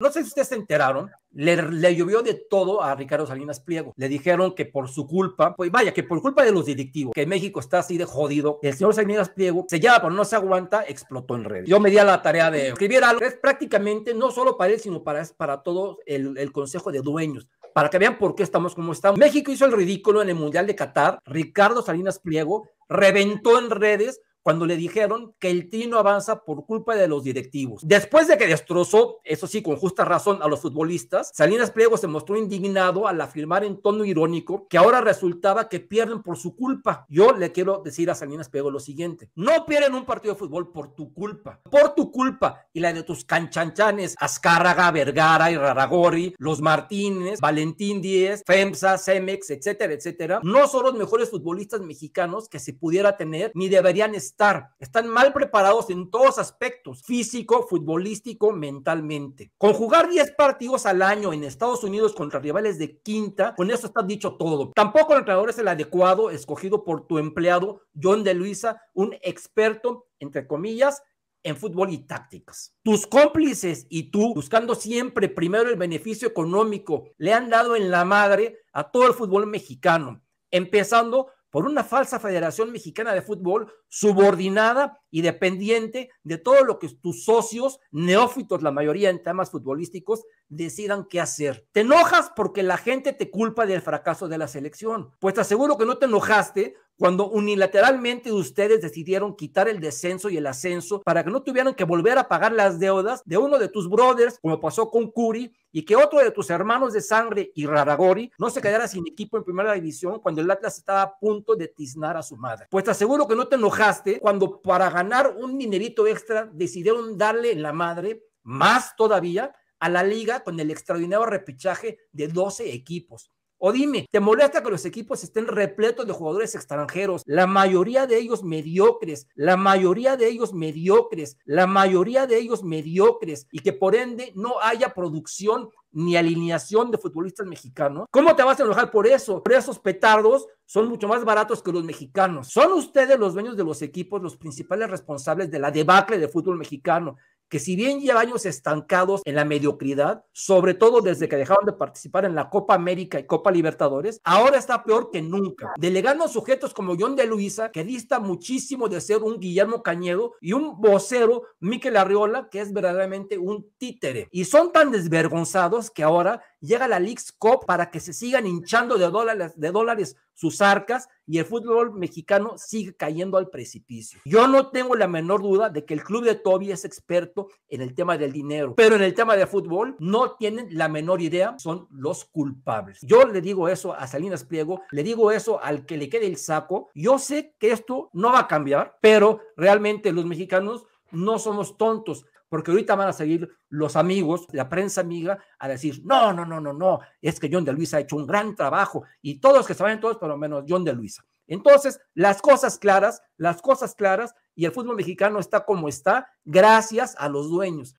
No sé si ustedes se enteraron, le, llovió de todo a Ricardo Salinas Pliego. Le dijeron que por su culpa, pues vaya, que por culpa de los directivos, que México está así de jodido, el señor Salinas Pliego se lleva, pero no se aguanta, explotó en redes. Yo me di a la tarea de escribir algo. Es prácticamente no solo para él, sino para, para todo el, el Consejo de Dueños para que vean por qué estamos como estamos. México hizo el ridículo en el Mundial de Qatar. Ricardo Salinas Pliego reventó en redes cuando le dijeron que el tino avanza por culpa de los directivos. Después de que destrozó, eso sí, con justa razón, a los futbolistas, Salinas Pliego se mostró indignado al afirmar en tono irónico que ahora resultaba que pierden por su culpa. Yo le quiero decir a Salinas Pliego lo siguiente, no pierden un partido de fútbol por tu culpa, por tu culpa y la de tus canchanchanes, Azcárraga, Vergara y Raragori, los Martínez, Valentín Díez, FEMSA, Cemex, etcétera, etcétera, no son los mejores futbolistas mexicanos que se pudiera tener ni deberían estar están mal preparados en todos aspectos, físico, futbolístico, mentalmente. Con jugar 10 partidos al año en Estados Unidos contra rivales de quinta, con eso está dicho todo. Tampoco el entrenador es el adecuado escogido por tu empleado, John de Luisa, un experto, entre comillas, en fútbol y tácticas. Tus cómplices y tú, buscando siempre primero el beneficio económico, le han dado en la madre a todo el fútbol mexicano, empezando por una falsa Federación Mexicana de Fútbol subordinada y dependiente de todo lo que tus socios, neófitos la mayoría en temas futbolísticos, decidan qué hacer. Te enojas porque la gente te culpa del fracaso de la selección. Pues te aseguro que no te enojaste cuando unilateralmente ustedes decidieron quitar el descenso y el ascenso para que no tuvieran que volver a pagar las deudas de uno de tus brothers, como pasó con Curi, y que otro de tus hermanos de sangre y Raragori no se quedara sin equipo en primera división cuando el Atlas estaba a punto de tiznar a su madre. Pues te aseguro que no te enojaste cuando para ganar un dinerito extra decidieron darle la madre, más todavía, a la liga con el extraordinario repechaje de 12 equipos. O dime, ¿te molesta que los equipos estén repletos de jugadores extranjeros? La mayoría de ellos mediocres, la mayoría de ellos mediocres, la mayoría de ellos mediocres, y que por ende no haya producción ni alineación de futbolistas mexicanos. ¿Cómo te vas a enojar por eso? Por esos petardos son mucho más baratos que los mexicanos. Son ustedes los dueños de los equipos, los principales responsables de la debacle del fútbol mexicano que si bien lleva años estancados en la mediocridad, sobre todo desde que dejaron de participar en la Copa América y Copa Libertadores, ahora está peor que nunca. Delegando a sujetos como John de Luisa, que dista muchísimo de ser un Guillermo Cañedo, y un vocero, Miquel Arriola, que es verdaderamente un títere. Y son tan desvergonzados que ahora llega la League Cup para que se sigan hinchando de dólares, de dólares sus arcas y el fútbol mexicano sigue cayendo al precipicio. Yo no tengo la menor duda de que el club de Toby es experto en el tema del dinero, pero en el tema de fútbol no tienen la menor idea, son los culpables. Yo le digo eso a Salinas Pliego, le digo eso al que le quede el saco. Yo sé que esto no va a cambiar, pero realmente los mexicanos no somos tontos porque ahorita van a seguir los amigos, la prensa amiga, a decir, no, no, no, no, no, es que John de Luisa ha hecho un gran trabajo y todos que saben, todos, por lo menos John de Luisa. Entonces, las cosas claras, las cosas claras, y el fútbol mexicano está como está gracias a los dueños.